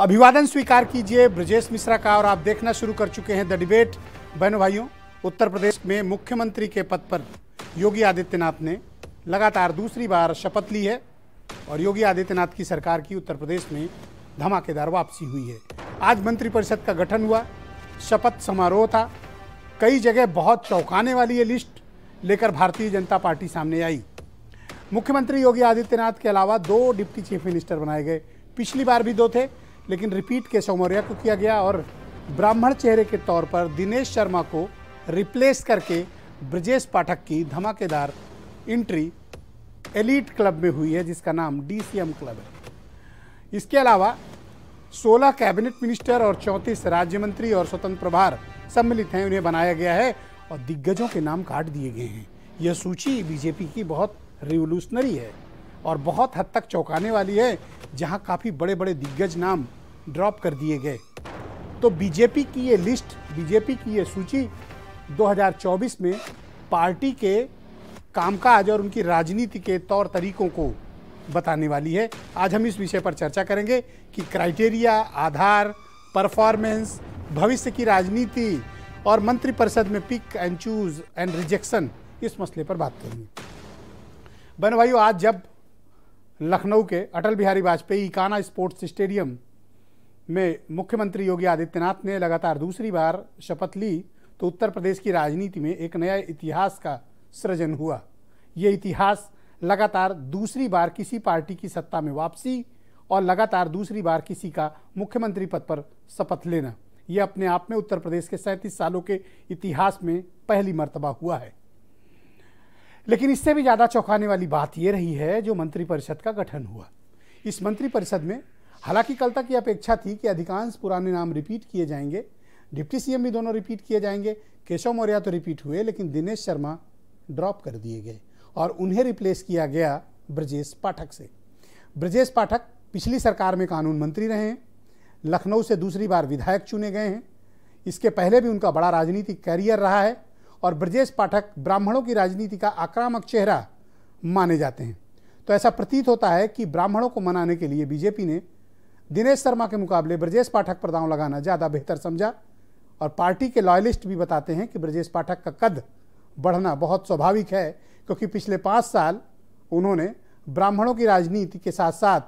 अभिवादन स्वीकार कीजिए ब्रजेश मिश्रा का और आप देखना शुरू कर चुके हैं द डिबेट बहनों भाइयों उत्तर प्रदेश में मुख्यमंत्री के पद पर योगी आदित्यनाथ ने लगातार दूसरी बार शपथ ली है और योगी आदित्यनाथ की सरकार की उत्तर प्रदेश में धमाकेदार वापसी हुई है आज मंत्रिपरिषद का गठन हुआ शपथ समारोह था कई जगह बहुत चौंकाने वाली ये लिस्ट लेकर भारतीय जनता पार्टी सामने आई मुख्यमंत्री योगी आदित्यनाथ के अलावा दो डिप्टी चीफ मिनिस्टर बनाए गए पिछली बार भी दो थे लेकिन रिपीट केशव मौर्य को किया गया और ब्राह्मण चेहरे के तौर पर दिनेश शर्मा को रिप्लेस करके ब्रजेश पाठक की धमाकेदार एंट्री एलिट क्लब में हुई है जिसका नाम डीसीएम क्लब है इसके अलावा 16 कैबिनेट मिनिस्टर और 34 राज्य मंत्री और स्वतंत्र प्रभार सम्मिलित हैं उन्हें बनाया गया है और दिग्गजों के नाम काट दिए गए हैं यह सूची बीजेपी की बहुत रिवोल्यूशनरी है और बहुत हद तक चौंकाने वाली है जहां काफ़ी बड़े बड़े दिग्गज नाम ड्रॉप कर दिए गए तो बीजेपी की ये लिस्ट बीजेपी की ये सूची 2024 में पार्टी के कामकाज और उनकी राजनीति के तौर तरीकों को बताने वाली है आज हम इस विषय पर चर्चा करेंगे कि क्राइटेरिया आधार परफॉर्मेंस भविष्य की राजनीति और मंत्रिपरिषद में pick and choose and rejection इस मसले पर बात करेंगे बन भाइयों आज जब लखनऊ के अटल बिहारी वाजपेयी काना स्पोर्ट्स स्टेडियम में मुख्यमंत्री योगी आदित्यनाथ ने लगातार दूसरी बार शपथ ली तो उत्तर प्रदेश की राजनीति में एक नया इतिहास का सृजन हुआ ये इतिहास लगातार दूसरी बार किसी पार्टी की सत्ता में वापसी और लगातार दूसरी बार किसी का मुख्यमंत्री पद पर शपथ लेना यह अपने आप में उत्तर प्रदेश के सैंतीस सालों के इतिहास में पहली मर्तबा हुआ है लेकिन इससे भी ज़्यादा चौंकाने वाली बात यह रही है जो मंत्रिपरिषद का गठन हुआ इस मंत्रिपरिषद में हालांकि कल तक ये अपेक्षा थी कि अधिकांश पुराने नाम रिपीट किए जाएंगे डिप्टी सीएम भी दोनों रिपीट किए जाएंगे केशव मौर्या तो रिपीट हुए लेकिन दिनेश शर्मा ड्रॉप कर दिए गए और उन्हें रिप्लेस किया गया ब्रजेश पाठक से ब्रजेश पाठक पिछली सरकार में कानून मंत्री रहे हैं लखनऊ से दूसरी बार विधायक चुने गए हैं इसके पहले भी उनका बड़ा राजनीतिक कैरियर रहा है और ब्रजेश पाठक ब्राह्मणों की राजनीति का आक्रामक चेहरा माने जाते हैं तो ऐसा प्रतीत होता है कि ब्राह्मणों को मनाने के लिए बीजेपी ने दिनेश शर्मा के मुकाबले ब्रजेश पाठक पर दांव लगाना ज़्यादा बेहतर समझा और पार्टी के लॉयलिस्ट भी बताते हैं कि ब्रजेश पाठक का कद बढ़ना बहुत स्वाभाविक है क्योंकि पिछले पाँच साल उन्होंने ब्राह्मणों की राजनीति के साथ साथ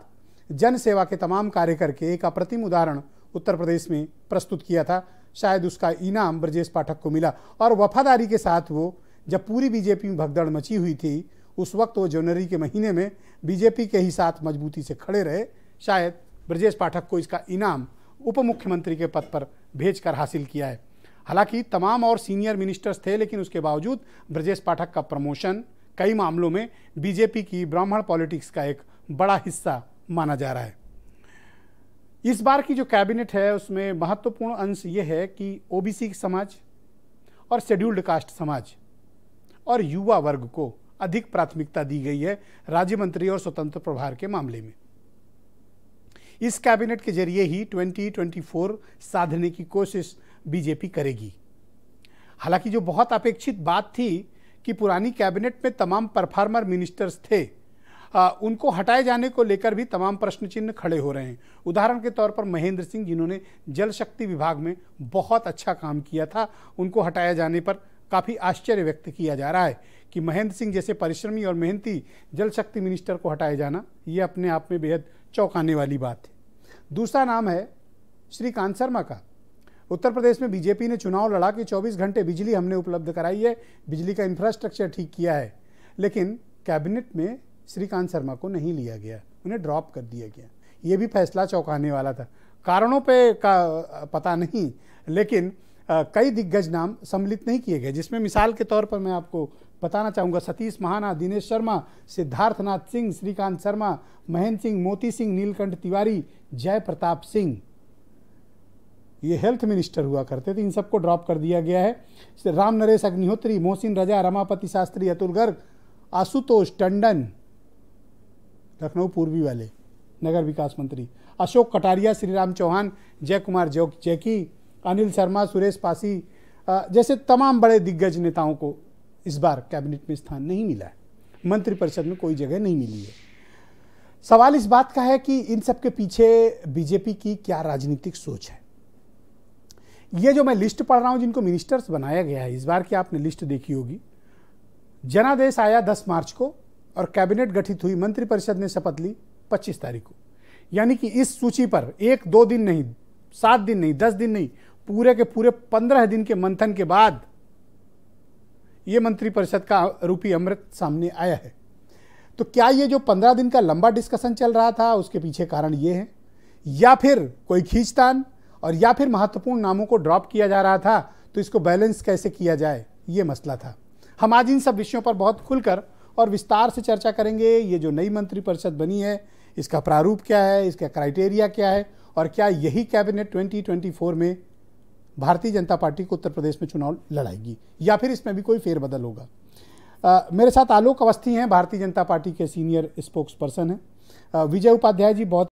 जनसेवा के तमाम कार्य करके एक अप्रतिम उदाहरण उत्तर प्रदेश में प्रस्तुत किया था शायद उसका इनाम ब्रजेश पाठक को मिला और वफादारी के साथ वो जब पूरी बीजेपी में भगदड़ मची हुई थी उस वक्त वो जनवरी के महीने में बीजेपी के ही साथ मजबूती से खड़े रहे शायद ब्रजेश पाठक को इसका इनाम उप मुख्यमंत्री के पद पर भेजकर हासिल किया है हालांकि तमाम और सीनियर मिनिस्टर्स थे लेकिन उसके बावजूद ब्रजेश पाठक का प्रमोशन कई मामलों में बीजेपी की ब्राह्मण पॉलिटिक्स का एक बड़ा हिस्सा माना जा रहा है इस बार की जो कैबिनेट है उसमें महत्वपूर्ण अंश ये है कि ओबीसी समाज और शेड्यूल्ड कास्ट समाज और युवा वर्ग को अधिक प्राथमिकता दी गई है राज्य मंत्री और स्वतंत्र प्रभार के मामले में इस कैबिनेट के जरिए ही 2024 साधने की कोशिश बीजेपी करेगी हालांकि जो बहुत अपेक्षित बात थी कि पुरानी कैबिनेट में तमाम परफार्मर मिनिस्टर्स थे आ, उनको हटाए जाने को लेकर भी तमाम प्रश्न चिन्ह खड़े हो रहे हैं उदाहरण के तौर पर महेंद्र सिंह जिन्होंने जल शक्ति विभाग में बहुत अच्छा काम किया था उनको हटाए जाने पर काफ़ी आश्चर्य व्यक्त किया जा रहा है कि महेंद्र सिंह जैसे परिश्रमी और मेहनती जल शक्ति मिनिस्टर को हटाए जाना ये अपने आप में बेहद चौंकाने वाली बात है दूसरा नाम है श्रीकांत शर्मा का उत्तर प्रदेश में बीजेपी ने चुनाव लड़ा के 24 घंटे बिजली हमने उपलब्ध कराई है बिजली का इंफ्रास्ट्रक्चर ठीक किया है लेकिन कैबिनेट में श्रीकांत शर्मा को नहीं लिया गया उन्हें ड्रॉप कर दिया गया ये भी फैसला चौंकाने वाला था कारणों पे का पता नहीं लेकिन कई दिग्गज नाम सम्मिलित नहीं किए गए जिसमें मिसाल के तौर पर मैं आपको बताना चाहूँगा सतीश महाना दिनेश शर्मा सिद्धार्थनाथ सिंह श्रीकांत शर्मा महेंद्र सिंह मोती सिंह नीलकंठ तिवारी जय प्रताप सिंह ये हेल्थ मिनिस्टर हुआ करते थे इन सबको ड्रॉप कर दिया गया है राम नरेश अग्निहोत्री मोहसिन रजा रमापति शास्त्री अतुल गर्ग आशुतोष टंडन लखनऊ पूर्वी वाले नगर विकास मंत्री अशोक कटारिया श्रीराम चौहान जय कुमार जैकी अनिल शर्मा सुरेश पासी जैसे तमाम बड़े दिग्गज नेताओं को इस बार कैबिनेट में स्थान नहीं मिला है मंत्रिपरिषद में कोई जगह नहीं मिली है सवाल इस बात का है कि इन सब के पीछे बीजेपी की क्या राजनीतिक सोच है ये जो मैं लिस्ट पढ़ रहा हूं जिनको मिनिस्टर्स बनाया गया है इस बार की आपने लिस्ट देखी होगी जनादेश आया 10 मार्च को और कैबिनेट गठित हुई मंत्रिपरिषद ने शपथ ली 25 तारीख को यानी कि इस सूची पर एक दो दिन नहीं सात दिन नहीं दस दिन नहीं पूरे के पूरे पंद्रह दिन के मंथन के बाद ये मंत्रिपरिषद का रूपी अमृत सामने आया है तो क्या ये जो पंद्रह दिन का लंबा डिस्कशन चल रहा था उसके पीछे कारण ये है या फिर कोई खींचतान और या फिर महत्वपूर्ण नामों को ड्रॉप किया जा रहा था तो इसको बैलेंस कैसे किया जाए ये मसला था हम आज इन सब विषयों पर बहुत खुलकर और विस्तार से चर्चा करेंगे ये जो नई मंत्रिपरिषद बनी है इसका प्रारूप क्या है इसका क्राइटेरिया क्या है और क्या यही कैबिनेट 2024 में भारतीय जनता पार्टी को उत्तर प्रदेश में चुनाव लड़ाएगी या फिर इसमें भी कोई फेरबदल होगा आ, मेरे साथ आलोक अवस्थी हैं भारतीय जनता पार्टी के सीनियर स्पोक्स पर्सन हैं विजय उपाध्याय जी बहुत